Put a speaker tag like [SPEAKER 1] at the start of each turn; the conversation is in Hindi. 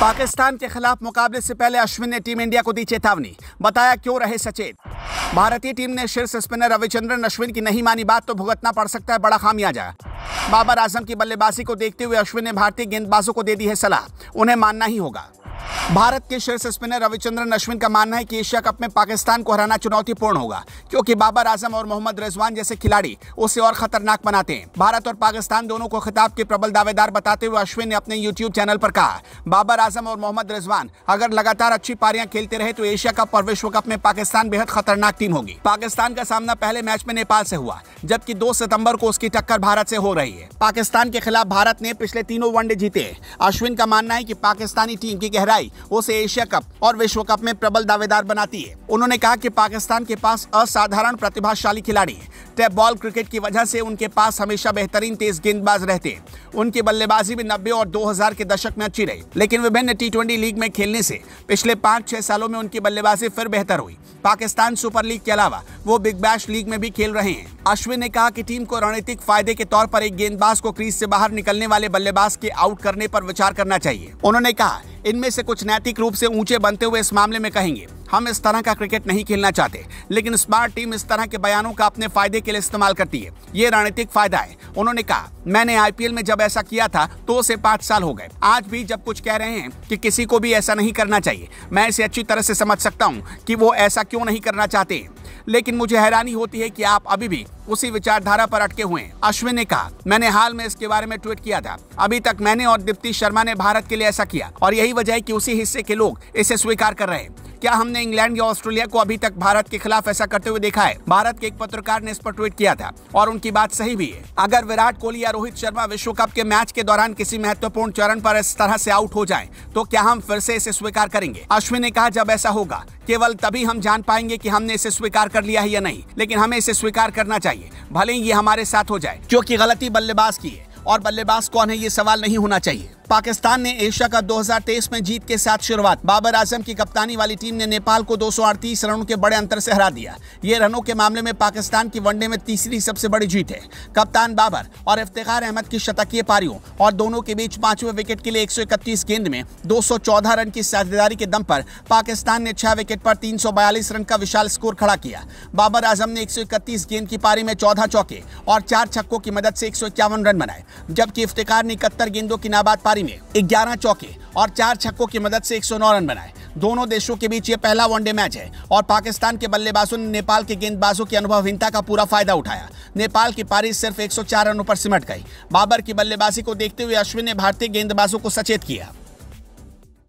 [SPEAKER 1] पाकिस्तान के खिलाफ मुकाबले से पहले अश्विन ने टीम इंडिया को दी चेतावनी बताया क्यों रहे सचेत भारतीय टीम ने शीर्ष स्पिनर रविचंद्रन अश्विन की नहीं मानी बात तो भुगतना पड़ सकता है बड़ा खामियाजा बाबर आजम की बल्लेबाजी को देखते हुए अश्विन ने भारतीय गेंदबाजों को दे दी है सलाह उन्हें मानना ही होगा भारत के शीर्ष स्पिनर रविचंद्रन अश्विन का मानना है कि एशिया कप में पाकिस्तान को हराना चुनौतीपूर्ण होगा क्योंकि बाबर आजम और मोहम्मद रिजवान जैसे खिलाड़ी उसे और खतरनाक बनाते हैं भारत और पाकिस्तान दोनों को खिताब के प्रबल दावेदार बताते हुए अश्विन ने अपने यूट्यूब चैनल पर कहा बाबर आजम और मोहम्मद रिजवान अगर लगातार अच्छी पारियां खेलते रहे तो एशिया कप और विश्व कप में पाकिस्तान बेहद खतरनाक टीम होगी पाकिस्तान का सामना पहले मैच में नेपाल से हुआ जबकि दो सितम्बर को उसकी टक्कर भारत से हो रही है पाकिस्तान के खिलाफ भारत ने पिछले तीनों वनडे जीते अश्विन का मानना है की पाकिस्तानी टीम की गहराई उसे एशिया कप और विश्व कप में प्रबल दावेदार बनाती है उन्होंने कहा कि पाकिस्तान के पास असाधारण प्रतिभाशाली खिलाड़ी है टेप बॉल क्रिकेट की वजह से उनके पास हमेशा बेहतरीन तेज गेंदबाज रहते हैं उनकी बल्लेबाजी भी नब्बे और 2000 के दशक में अच्छी रही लेकिन विभिन्न टी ट्वेंटी लीग में खेलने से पिछले पाँच छह सालों में उनकी बल्लेबाजी फिर बेहतर हुई पाकिस्तान सुपर लीग के अलावा वो बिग बैश लीग में भी खेल रहे हैं अश्विन ने कहा कि टीम को रणनीतिक फायदे के तौर पर एक गेंदबाज को क्रीज से बाहर निकलने वाले बल्लेबाज के आउट करने पर विचार करना चाहिए उन्होंने कहा इनमें से कुछ नैतिक रूप से ऊंचे बनते हुए इस मामले में कहेंगे हम इस तरह का क्रिकेट नहीं खेलना चाहते लेकिन स्मार्ट टीम इस तरह के बयानों का अपने फायदे के लिए इस्तेमाल करती है ये रणनीतिक फायदा है उन्होंने कहा मैंने आईपीएल में जब ऐसा किया था तो से पाँच साल हो गए आज भी जब कुछ कह रहे हैं कि किसी को भी ऐसा नहीं करना चाहिए मैं इसे अच्छी तरह से समझ सकता हूँ कि वो ऐसा क्यों नहीं करना चाहते लेकिन मुझे हैरानी होती है कि आप अभी भी उसी विचारधारा पर अटके हुए हैं अश्विन ने कहा मैंने हाल में इसके बारे में ट्वीट किया था अभी तक मैंने और दीप्ति शर्मा ने भारत के लिए ऐसा किया और यही वजह है कि उसी हिस्से के लोग इसे स्वीकार कर रहे हैं क्या हमने इंग्लैंड या ऑस्ट्रेलिया को अभी तक भारत के खिलाफ ऐसा करते हुए देखा है भारत के एक पत्रकार ने इस पर ट्वीट किया था और उनकी बात सही भी है अगर विराट कोहली या रोहित शर्मा विश्व कप के मैच के दौरान किसी महत्वपूर्ण चरण पर इस तरह से आउट हो जाए तो क्या हम फिर से इसे स्वीकार करेंगे अश्विन ने कहा जब ऐसा होगा केवल तभी हम जान पाएंगे कि हमने इसे स्वीकार कर लिया है या नहीं लेकिन हमें इसे स्वीकार करना चाहिए भले ही ये हमारे साथ हो जाए क्योंकि गलती बल्लेबाज की है और बल्लेबाज कौन है ये सवाल नहीं होना चाहिए पाकिस्तान ने एशिया कप 2023 में जीत के साथ शुरुआत बाबर आजम की कप्तानी वाली टीम ने नेपाल को 238 रनों के बड़े अंतर से हरा दिया ये रनों के मामले में पाकिस्तान की वनडे में तीसरी सबसे बड़ी जीत है कप्तान बाबर और इफ्तार अहमद की शतकीय पारियों और दोनों के बीच पांचवें विकेट के लिए एक गेंद में दो रन की साझेदारी के दम पर पाकिस्तान ने छह विकेट पर तीन रन का विशाल स्कोर खड़ा किया बाबर आजम ने एक गेंद की पारी में चौदह चौके और चार छक्कों की मदद से एक रन बनाए जबकि इफ्तार ने इकहत्तर गेंदों की नाबाद पारी पारी में 11 चौके और चार छक्कों की मदद से 109 रन बनाए दोनों देशों के बीच ये पहला वनडे मैच है और पाकिस्तान के बल्लेबाजों ने नेपाल के गेंदबाजों की अनुभवहीनता का पूरा फायदा उठाया नेपाल की पारी सिर्फ 104 रनों पर सिमट गई बाबर की बल्लेबाजी को देखते हुए अश्विन ने भारतीय गेंदबाजों को सचेत किया